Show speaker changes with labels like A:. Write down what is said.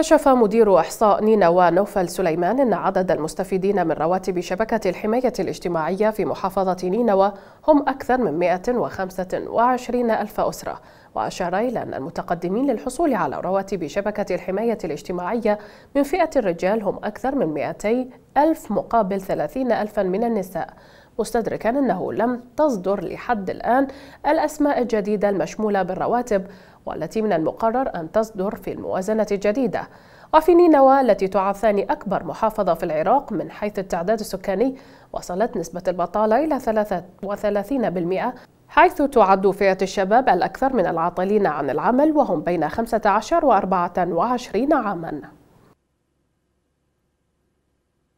A: كشف مدير إحصاء نينوى نوفل سليمان أن عدد المستفيدين من رواتب شبكة الحماية الاجتماعية في محافظة نينوى هم أكثر من 125 ألف أسرة وأشار إلى أن المتقدمين للحصول على رواتب شبكة الحماية الاجتماعية من فئة الرجال هم أكثر من 200 ألف مقابل 30 ألفا من النساء مستدركا أنه لم تصدر لحد الآن الأسماء الجديدة المشمولة بالرواتب والتي من المقرر أن تصدر في الموازنة الجديدة وفي نينوى التي تعد ثاني أكبر محافظة في العراق من حيث التعداد السكاني وصلت نسبة البطالة إلى 33% حيث تعد فئة الشباب الأكثر من العاطلين عن العمل وهم بين 15 و 24 عاماً